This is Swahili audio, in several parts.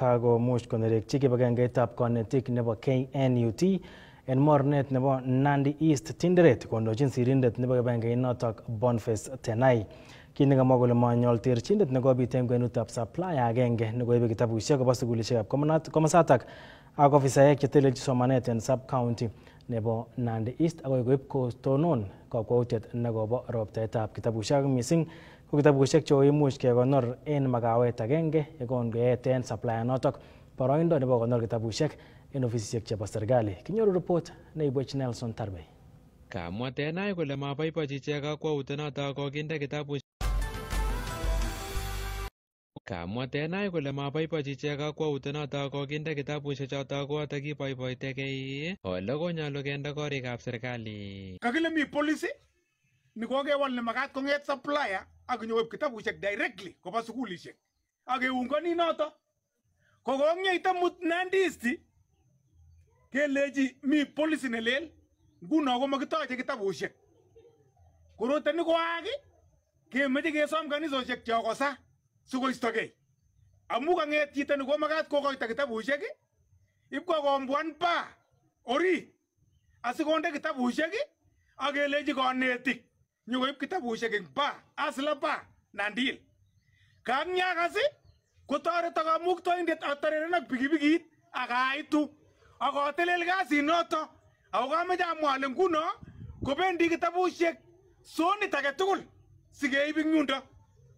kakomuch konerekchi kibagengeitab konetik nebo KNUT en mornet nebo Nandi East Tinderet kondochin sirindet nebo kibagengeinotok bonface Tenai. Kit nekamwa kole manyol terchindet nekobit en kwenutab supplier agenge nekoibe kitabusiek koba sukulisiekab komosatak ak ofisaek chetelelchin somanet en sub county nebo Nandi East akoi koib kotonon kakwautiet nekobo roptaetab kitabusiek mising ko kitabushek chekoimuch kekonor en makawet agenge yekon keeten supplier notok boroindo nebo kokonor kitabushek en ofisishek chebo serikali. Kinyoru report neibwech Nelson Tarbei. Kamwa tenai kole maboibochi ichek kakwautiet notok kokinde kitabushek Kamwa tenai kole maboibochi ichek kakwautiet notok kokinde kitabushek chotok koyoto kiboiboitegei ole konyolu kende korik ab serikali. Kakile mi policy ni kokewal ne makat kong'et supplier ak nyoib kitabushek directly koba sukulishek ak keungoni noto ko kong'yeita mut nandisti kelechi mi policy ne lel nguno komakitoche kitabushek koroto ni koaak kemeche kesom kanisoshek chokosa sikoistogei amu kang'et chito ni komakat kokoito kitabushek ipkokombwan pa orit asikonde kitabushek ak kelechi konetik nyokoib kitabushek eng ba asla ba nandil kang'yakasi kotoreto kamuktoindet atoreren ak pikipikit akaitu akotelel kasinoto ako kameche amwa ale nguno kobendi kitabushek sonit age tugul sikeib ing yundo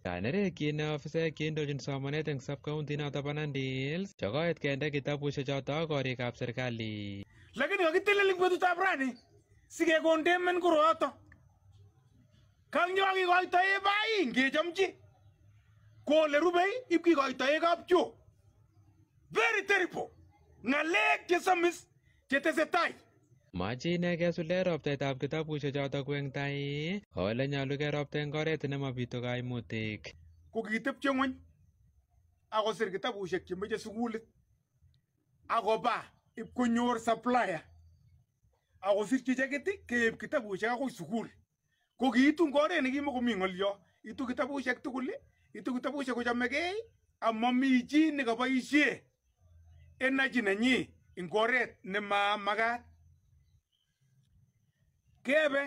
kanerekyin ofisaek cheindochin somanet eng subcounty noto bo Nandil chokoet kende kitabushek choto korikab serikali lakini kakitelel ing betutab rani sikekondemen koroyoto kang yo kikoitoe bai ngechomchi ko ole rubei ipkikoitoe kapcho very terrible ng'alek chesomis chetesetai Machi ine kesuldae roptaetab kitabushechotok eng tai ko ole nyolu keropta eng oret nemabitu kaimutik. Ko kitepche akosir kitabushek chemeche sukulit akoba ipkonyor supplier akosirchi chekit keib kitabushek akoi sukul ko kiitu eng oret nekimokomi ng'olyo itu kitabushek tugul itu kitabushek kochamegei amami chi nekaboisie energy nenyi eng oret nemamakat kebe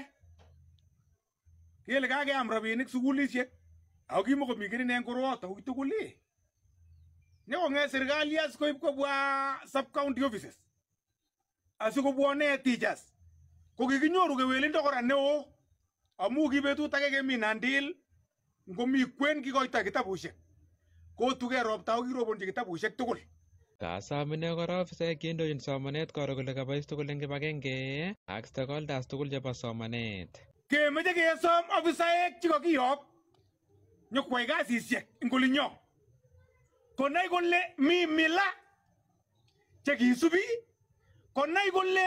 kele kakeam rabinik sukulishek ako kimokomi kini eng koroota ui tugul nyokong'et serikali as koib kobwa sub county offices asikobwone teachers ko kewelindo kora neo amu kibetut age kemi nandil ngomi kwen ki kikoito kitabushek kotuge ropta ako kirobonji kitabushek tugul Kasom ine kora ofisa kendo indochin somanet koro kole kabois tugul eng kibagenge ak stakeholders tugul chebo somanet. Kemeche kesom ofisaek che kakiyok nyokwai kasisiek nguli nyo konai gonle mi mila che kisubi konai kole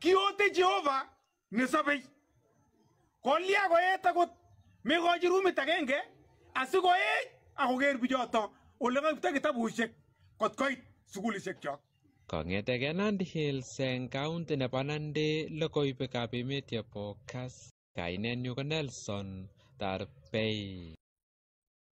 kiyote Jehova nesopei kolia go go e me koyet go mekochi rumit agenge asikoech akoker bichoto ole kaipto kitabusiek kot koi suguli koit sukulisiekchok kong'etegei Nandi Hills eng kaunti nebo Nandi logoiwekab me chebo Kass kainenyu ko Nelson Tarbei